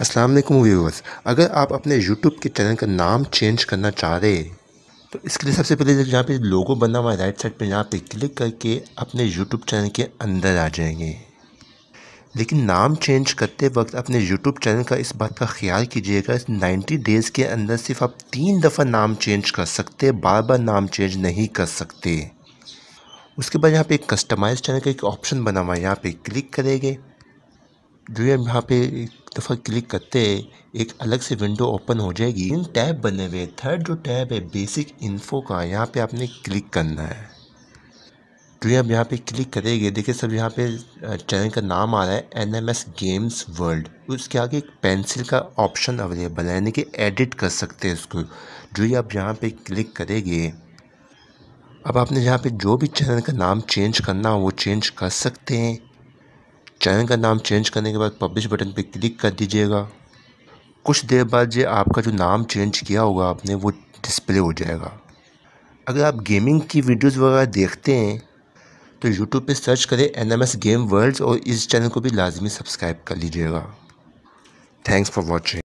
अस्सलाम वालेकुम व्यूवर्स अगर आप अपने YouTube के चैनल का नाम चेंज करना चाह रहे तो इसके लिए सबसे पहले जब यहाँ पे लोगो बना हुआ है राइट साइड पे यहाँ पे क्लिक करके अपने यूट्यूब चैनल के अंदर आ जाएंगे लेकिन नाम चेंज करते वक्त अपने यूट्यूब चैनल का इस बात का ख्याल कीजिएगा इस 90 डेज़ के अंदर सिर्फ आप तीन दफ़ा नाम चेंज कर सकते बार बार नाम चेंज नहीं कर सकते उसके बाद यहाँ पे कस्टमाइज चैनल का एक ऑप्शन बना हुआ है यहाँ पर क्लिक करेंगे जो यहाँ पर दफ़ा क्लिक करते एक अलग से विंडो ओपन हो जाएगी इन टैब बने हुए थर्ड जो टैब है बेसिक इन्फो का यहाँ पे आपने क्लिक करना है तो ये आप यहाँ पे क्लिक करेंगे देखिए सब यहाँ पे चैनल का नाम आ रहा है N M S games world उसके आगे एक पेंसिल का ऑप्शन अवेलेबल है यानी कि एडिट कर सकते हैं इसको जो ये आप यहाँ पे क्लिक करेंगे अब आपने यहाँ पे जो भी चैनल का नाम चेंज करना हो वो चेंज कर सकते हैं चैनल का नाम चेंज करने के बाद पब्लिश बटन पर क्लिक कर दीजिएगा कुछ देर बाद ये आपका जो नाम चेंज किया होगा आपने वो डिस्प्ले हो जाएगा अगर आप गेमिंग की वीडियोस वगैरह देखते हैं तो यूट्यूब पे सर्च करें N M S game worlds और इस चैनल को भी लाजमी सब्सक्राइब कर लीजिएगा थैंक्स फॉर वॉचिंग